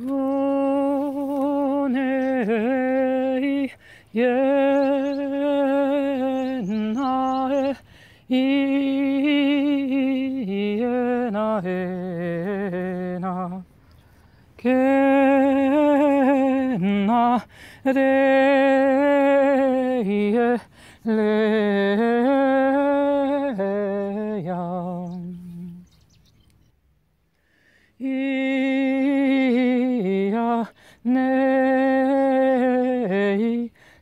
연애의 옛날 이에나에나 개나 레이에 레야